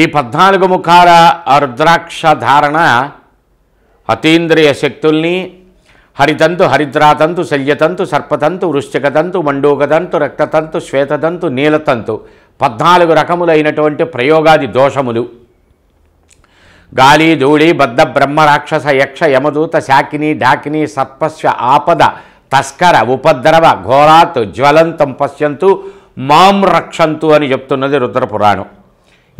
ఈ పద్నాలుగు ముఖాల రుద్రాక్ష ధారణ అతీంద్రియ శక్తుల్ని హరితంతు హరిద్రాతంతు శల్యతంతు సర్పతంతు వృశ్చికతంతు మండూకతంతు రక్తతంతు శ్వేతతంతు నీలతంతు పద్నాలుగు రకములైనటువంటి ప్రయోగాది దోషములు గాలి ధూళి బద్ద బ్రహ్మ రాక్షస యక్ష యమదూత శాకిని డాకిని సర్పస్వ ఆపద తస్కర ఉపద్రవ ఘోరాత్ జ్వలంతం పశ్యంతు మాం రక్షంతు అని చెప్తున్నది రుద్రపురాణం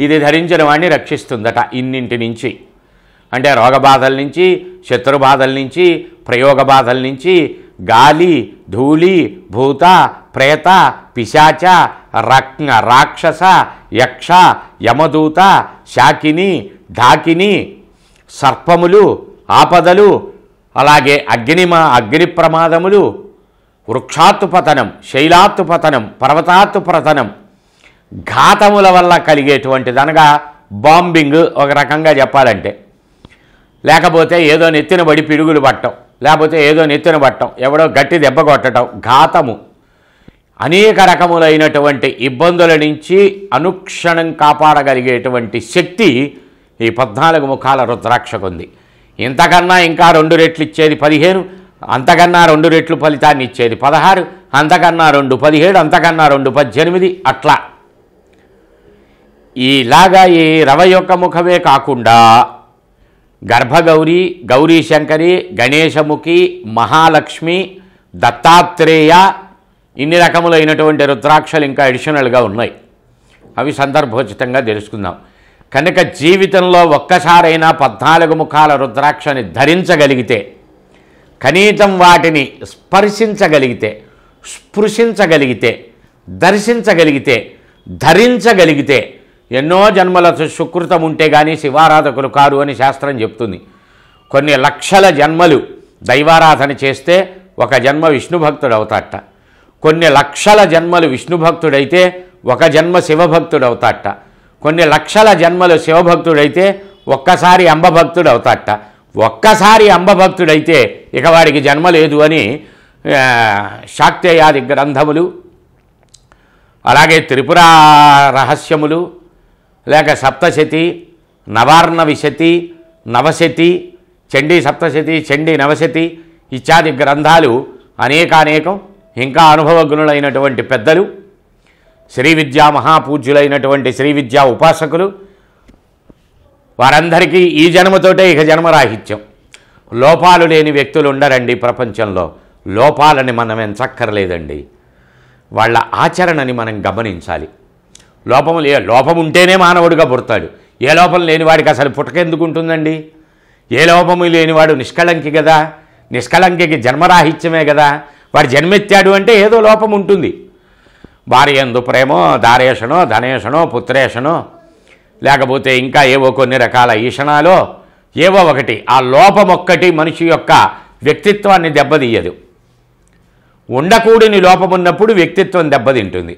ఇది ధరించిన వాడిని రక్షిస్తుందట ఇన్నింటి నుంచి అంటే రోగ బాధల నుంచి శత్రు బాధల నుంచి ప్రయోగ బాధల నుంచి గాలి ధూళి భూత ప్రేత పిశాచ రక్ రాక్షస యక్ష యమదూత శాకిని ఢాకిని సర్పములు ఆపదలు అలాగే అగ్నిమా అగ్ని ప్రమాదములు వృక్షాత్తుపతనం శైలాత్తుపతనం పర్వతాత్తుపతనం ఘాతముల వల్ల కలిగేటువంటిది అనగా బాంబింగ్ ఒక రకంగా చెప్పాలంటే లేకపోతే ఏదో నెత్తిన బడి పిడుగులు పట్టడం లేకపోతే ఏదో నెత్తిన పట్టడం ఎవడో గట్టి దెబ్బ కొట్టడం ఘాతము అనేక రకములైనటువంటి ఇబ్బందుల నుంచి అనుక్షణం కాపాడగలిగేటువంటి శక్తి ఈ పద్నాలుగు ముఖాల రుద్రాక్షకుంది ఇంతకన్నా ఇంకా రెండు రెట్లు ఇచ్చేది పదిహేను అంతకన్నా రెండు రెట్లు ఫలితాన్ని ఇచ్చేది పదహారు అంతకన్నా రెండు పదిహేడు అంతకన్నా రెండు పద్దెనిమిది అట్లా ఈలాగా ఈ రవ యొక్క ముఖమే కాకుండా గర్భగౌరి గౌరీ శంకరి గణేశముఖి మహాలక్ష్మి దత్తాత్రేయ ఇన్ని రకములైనటువంటి రుద్రాక్షలు ఇంకా అడిషనల్గా ఉన్నాయి అవి సందర్భోచితంగా తెలుసుకుందాం కనుక జీవితంలో ఒక్కసారైనా పద్నాలుగు ముఖాల రుద్రాక్షని ధరించగలిగితే కనీసం వాటిని స్పర్శించగలిగితే స్పృశించగలిగితే దర్శించగలిగితే ధరించగలిగితే ఎన్నో జన్మల సుకృతం ఉంటే కానీ శివారాధకులు కారు అని శాస్త్రం చెప్తుంది కొన్ని లక్షల జన్మలు దైవారాధన చేస్తే ఒక జన్మ విష్ణు భక్తుడు అవుతాట కొన్ని లక్షల జన్మలు విష్ణు భక్తుడైతే ఒక జన్మ శివభక్తుడు అవుతాట కొన్ని లక్షల జన్మలు శివభక్తుడైతే ఒక్కసారి అంబభక్తుడు అవుతాట ఒక్కసారి అంబభక్తుడైతే ఇక వాడికి జన్మ లేదు అని శాక్తేయాది గ్రంథములు అలాగే త్రిపుర రహస్యములు లేక సప్తశతి నవార్ణ విశతి నవశతి చండీ సప్తశతి చండీ నవశతి ఇత్యాది గ్రంథాలు అనేకానేకం ఇంకా అనుభవజ్ఞులైనటువంటి పెద్దలు శ్రీ విద్యా మహాపూజ్యులైనటువంటి శ్రీ విద్యా ఉపాసకులు వారందరికీ ఈ జన్మతోటే ఇక జన్మరాహిత్యం లోపాలు లేని వ్యక్తులు ఉండరండి ప్రపంచంలో లోపాలని మనం ఎంచక్కర్లేదండి వాళ్ళ ఆచరణని మనం గమనించాలి లోపం లే లోపం ఉంటేనే మానవుడిగా పుడతాడు ఏ లోపం లేనివాడికి అసలు పుట్టకెందుకు ఉంటుందండి ఏ లోపము లేనివాడు నిష్కళంకి కదా నిష్కళంకికి జన్మరాహిత్యమే కదా వాడు జన్మెత్తాడు అంటే ఏదో లోపం ఉంటుంది భార్య ఎందు ప్రేమో దారేషణో ధనేషణో పుత్రేషణో లేకపోతే ఇంకా ఏవో కొన్ని రకాల ఈషణాలో ఏవో ఒకటి ఆ లోపం ఒక్కటి మనిషి యొక్క వ్యక్తిత్వాన్ని దెబ్బతీయదు ఉండకూడిని లోపమున్నప్పుడు వ్యక్తిత్వం దెబ్బతింటుంది